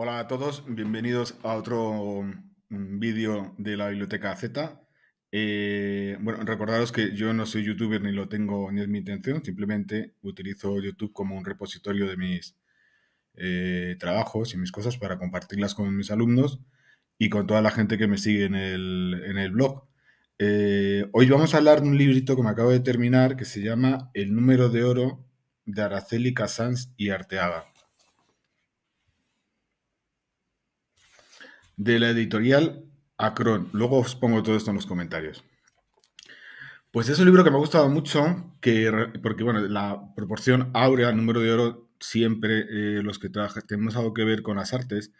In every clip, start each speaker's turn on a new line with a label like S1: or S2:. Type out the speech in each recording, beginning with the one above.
S1: Hola a todos, bienvenidos a otro mm, vídeo de la Biblioteca Z. Eh, bueno, recordaros que yo no soy youtuber ni lo tengo ni es mi intención, simplemente utilizo YouTube como un repositorio de mis eh, trabajos y mis cosas para compartirlas con mis alumnos y con toda la gente que me sigue en el, blog. Eh, hoy vamos a hablar de un librito que me acabo de terminar que se llama El número de oro de Araceli Casanz y Arteaga. de la editorial Acron. Luego os pongo todo esto en los comentarios. Pues es un libro que me ha gustado mucho, que, porque bueno, la proporción áurea, número de oro, siempre eh, los que tenemos algo que ver con las artes,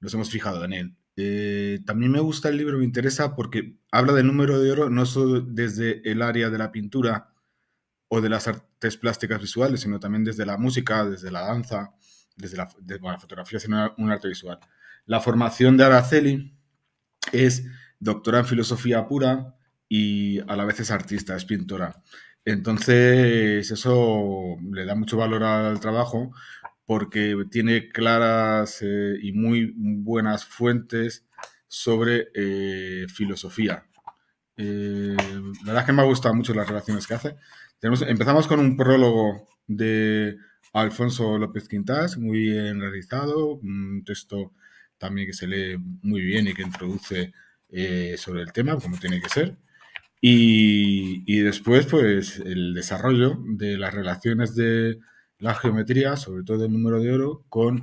S1: nos hemos fijado en él. Eh, también me gusta el libro, me interesa porque habla del número de oro no solo desde el área de la pintura o de las artes plásticas visuales, sino también desde la música, desde la danza, desde la, la fotografía, sino un arte visual. La formación de Araceli es doctora en filosofía pura y a la vez es artista, es pintora. Entonces, eso le da mucho valor al trabajo porque tiene claras eh, y muy buenas fuentes sobre eh, filosofía. Eh, la verdad es que me ha gustado mucho las relaciones que hace. empezamos con un prólogo de Alfonso López Quintás, muy bien realizado, un texto también que se lee muy bien y que introduce eh, sobre el tema, como tiene que ser. Y, después, pues, el desarrollo de las relaciones de la geometría, sobre todo el número de oro, con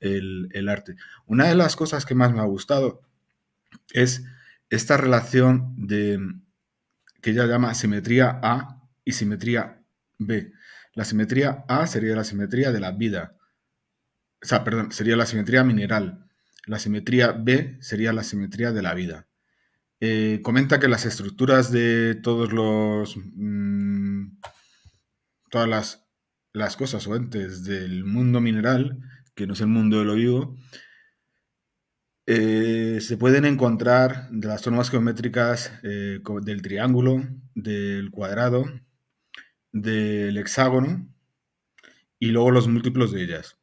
S1: el, arte. Una de las cosas que más me ha gustado es esta relación de que ella llama simetría A y simetría B. La simetría A sería la simetría de la vida. O sea, perdón, sería la simetría mineral. La simetría B sería la simetría de la vida. Eh, comenta que las estructuras de todos los. Mm, todas las, cosas o entes del mundo mineral, que no es el mundo de lo vivo, eh, se pueden encontrar de las formas geométricas eh, del triángulo, del cuadrado, del hexágono y luego los múltiplos de ellas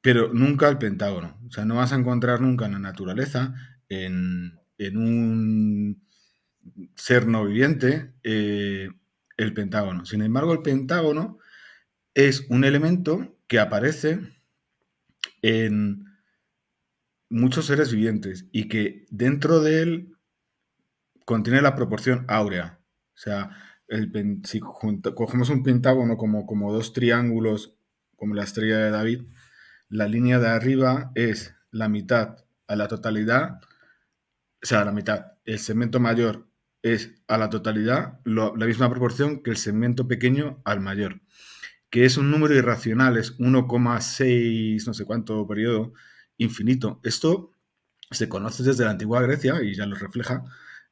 S1: pero nunca el Pentágono. O sea, no vas a encontrar nunca en la naturaleza, en, un ser no viviente, eh, el Pentágono. Sin embargo, el Pentágono es un elemento que aparece en muchos seres vivientes y que dentro de él contiene la proporción áurea. O sea, el, si cogemos un pentágono como, como dos triángulos, como la estrella de David, la línea de arriba es la mitad a la totalidad, o sea, la mitad, el segmento mayor es a la totalidad la misma proporción que el segmento pequeño al mayor, que es un número irracional, es 1,6 no sé cuánto periodo infinito. Esto se conoce desde la antigua Grecia y ya lo refleja,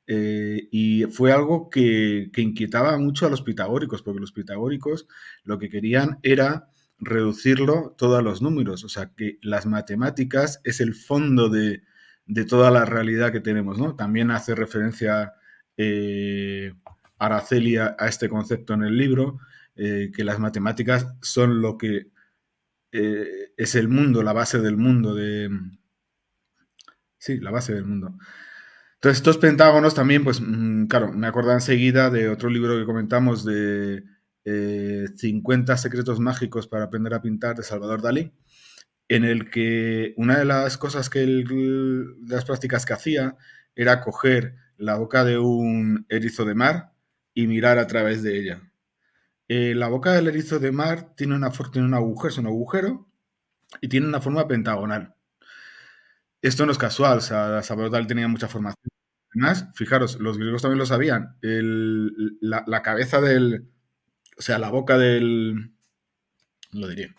S1: eh, y fue algo que, inquietaba mucho a los pitagóricos, porque los pitagóricos lo que querían era reducirlo todos los números. O sea, que las matemáticas es el fondo de, de toda la realidad que tenemos, ¿no? También hace referencia eh, Araceli a, este concepto en el libro, eh, que las matemáticas son lo que eh, es el mundo, la base del mundo de... Sí, la base del mundo. Entonces, estos pentágonos también, pues, mm, claro, me acuerdo enseguida de otro libro que comentamos de 50 eh, secretos mágicos para aprender a pintar de Salvador Dalí, en el que una de las cosas que él, de las prácticas que hacía era coger la boca de un erizo de mar y mirar a través de ella. Eh, la boca del erizo de mar tiene, una, tiene un agujero, es un agujero y tiene una forma pentagonal. Esto no es casual, o sea, Salvador Dalí tenía mucha formación. Además, fijaros, los griegos también lo sabían. la, cabeza del, o sea, la boca del, lo diría,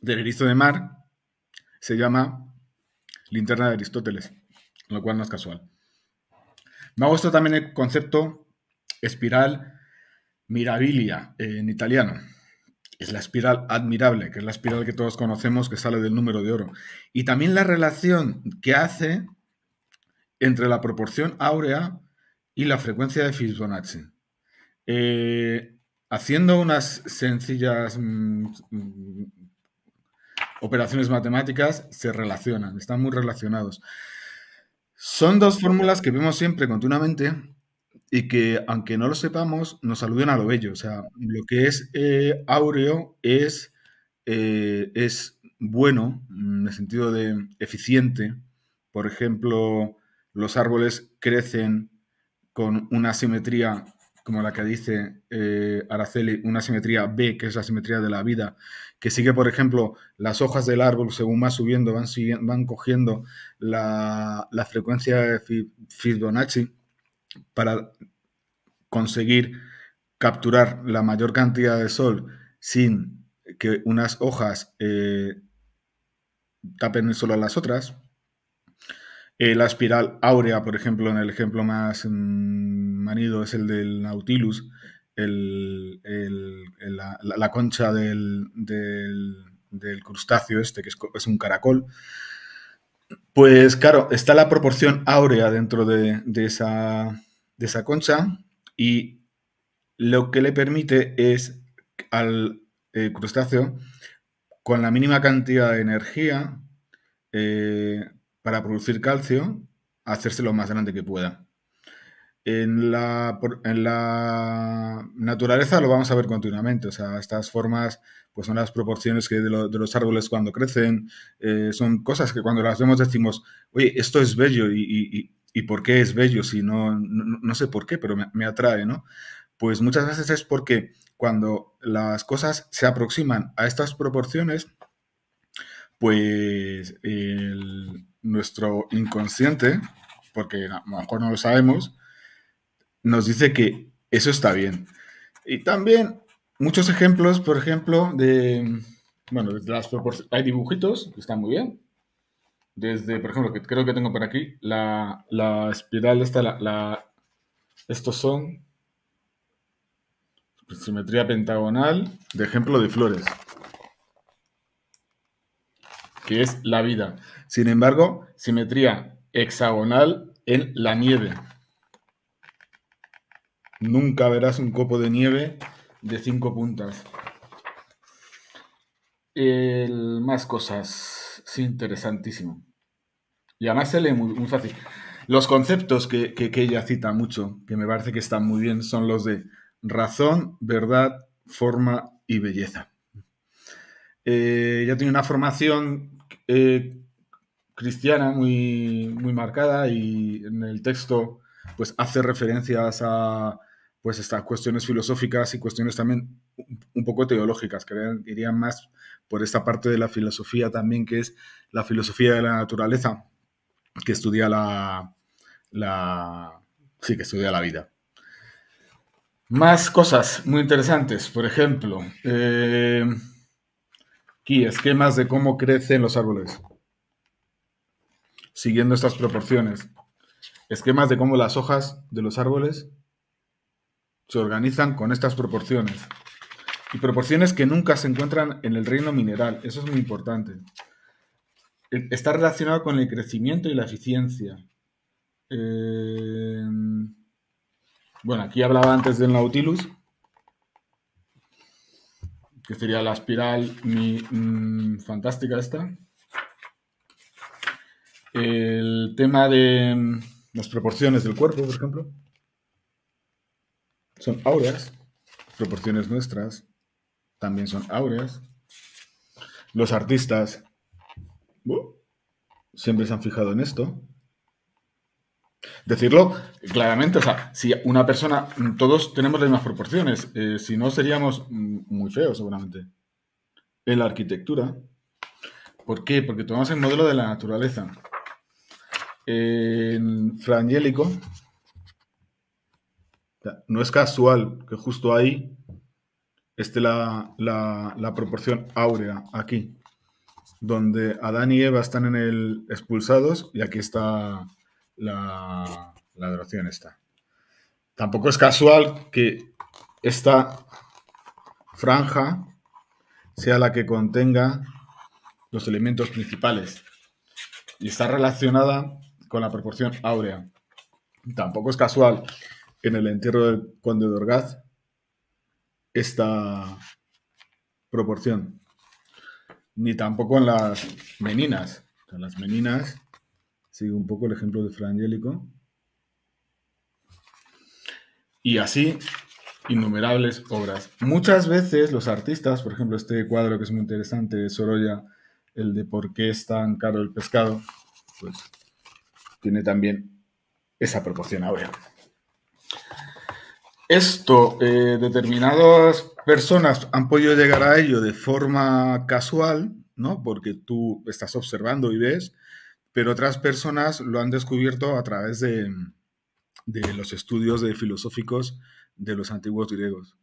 S1: del erizo de mar, se llama linterna de Aristóteles, lo cual no es casual. Me ha gustado también el concepto espiral mirabilia en italiano. Es la espiral admirable, que es la espiral que todos conocemos que sale del número de oro. Y también la relación que hace entre la proporción áurea y la frecuencia de Fibonacci. Eh, haciendo unas sencillas mm, operaciones matemáticas, se relacionan, están muy relacionados. Son dos fórmulas que vemos siempre continuamente y que, aunque no lo sepamos, nos aluden a lo bello. O sea, lo que es eh, áureo es, eh, es bueno, mm, en el sentido de eficiente. Por ejemplo, los árboles crecen con una simetría como la que dice eh, Araceli, una simetría B, que es la simetría de la vida, que sigue, por ejemplo, las hojas del árbol, según más subiendo, van, van cogiendo la, frecuencia de Fibonacci para conseguir capturar la mayor cantidad de sol sin que unas hojas eh, tapen el sol a las otras, eh, la espiral áurea, por ejemplo, en el ejemplo más mm, manido es el del Nautilus, la, concha del, crustáceo este, que es, un caracol. Pues claro, está la proporción áurea dentro de, esa, de esa concha y lo que le permite es al eh, crustáceo, con la mínima cantidad de energía, eh, para producir calcio, hacerse lo más grande que pueda. En la, en la, naturaleza lo vamos a ver continuamente, o sea, estas formas pues son las proporciones que de, los árboles cuando crecen, eh, son cosas que cuando las vemos decimos, oye, esto es bello y, y, ¿por qué es bello? Si no, no, sé por qué, pero me, me atrae, ¿no? Pues muchas veces es porque cuando las cosas se aproximan a estas proporciones, pues el, nuestro inconsciente, porque a lo mejor no lo sabemos, nos dice que eso está bien. Y también muchos ejemplos, por ejemplo, de, bueno, las hay dibujitos que están muy bien. Desde, por ejemplo, que creo que tengo por aquí, la, espiral esta, la, estos son pues, simetría pentagonal de ejemplo de flores que es la vida. Sin embargo, simetría hexagonal en la nieve. Nunca verás un copo de nieve de cinco puntas. más cosas. Es interesantísimo. Y además se lee muy, fácil. Los conceptos que, ella cita mucho, que me parece que están muy bien, son los de razón, verdad, forma y belleza. Eh, ella tiene una formación eh, cristiana muy, muy marcada y en el texto pues hace referencias a pues estas cuestiones filosóficas y cuestiones también un poco teológicas, que irían más por esta parte de la filosofía también, que es la filosofía de la naturaleza, que estudia la, la sí, que estudia la vida. Más cosas muy interesantes, por ejemplo, eh, Aquí, esquemas de cómo crecen los árboles. Siguiendo estas proporciones. Esquemas de cómo las hojas de los árboles se organizan con estas proporciones. Y proporciones que nunca se encuentran en el reino mineral. Eso es muy importante. Eh, está relacionado con el crecimiento y la eficiencia. Eh, bueno, aquí hablaba antes del Nautilus, que sería la espiral mm, fantástica esta. El tema de mm, las proporciones del cuerpo, por ejemplo, son áureas. Proporciones nuestras también son áureas. Los artistas uh, siempre se han fijado en esto decirlo claramente, o sea, si una persona, todos tenemos las mismas proporciones, eh, si no seríamos mm, muy feos seguramente. En la arquitectura. ¿Por qué? Porque tomamos el modelo de la naturaleza. En Frangélico, no es casual que justo ahí esté la, la, proporción áurea, aquí, donde Adán y Eva están en el expulsados y aquí está la, la duración esta. Tampoco es casual que esta franja sea la que contenga los elementos principales y está relacionada con la proporción áurea. Tampoco es casual en el entierro del conde de Orgaz esta proporción, ni tampoco en las meninas. En las meninas Sigue un poco el ejemplo de Fra Angelico. Y así, innumerables obras. Muchas veces los artistas, por ejemplo, este cuadro que es muy interesante de Sorolla, el de por qué es tan caro el pescado, pues tiene también esa proporción ahora. Esto, eh, determinadas personas han podido llegar a ello de forma casual, ¿no? Porque tú estás observando y ves, pero otras personas lo han descubierto a través de, los estudios de filosóficos de los antiguos griegos.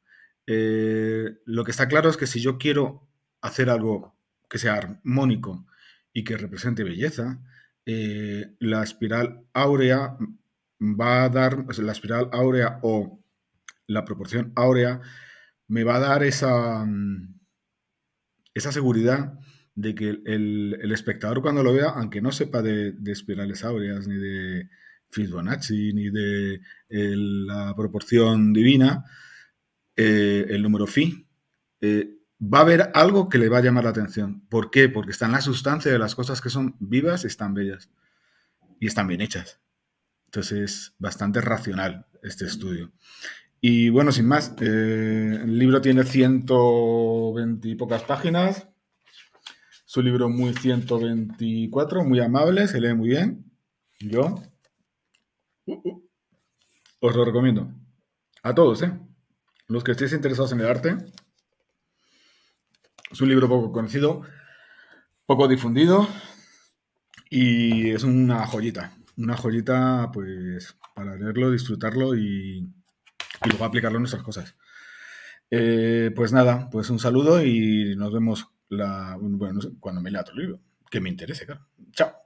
S1: Eh, lo que está claro es que si yo quiero hacer algo que sea armónico y que represente belleza, eh, la espiral áurea va a dar, o la espiral áurea o la proporción áurea me va a dar esa, mm, esa seguridad de que el, espectador cuando lo vea, aunque no sepa de, espirales áureas, ni de Fibonacci, ni de eh, la proporción divina, eh, el número phi, eh, va a haber algo que le va a llamar la atención. ¿Por qué? Porque está en la sustancia de las cosas que son vivas y están bellas. Y están bien hechas. Entonces es bastante racional este estudio. Y bueno, sin más, el libro tiene 120 y pocas páginas su libro Muy 124, muy amable, se lee muy bien. Yo uh, uh, os lo recomiendo. A todos, ¿eh? Los que estéis interesados en el arte. Es un libro poco conocido, poco difundido y es una joyita. Una joyita, pues, para leerlo, disfrutarlo y, luego aplicarlo en nuestras cosas. Eh, pues nada, pues un saludo y nos vemos la, bueno, cuando me lea otro libro, que me interese, claro. Chao.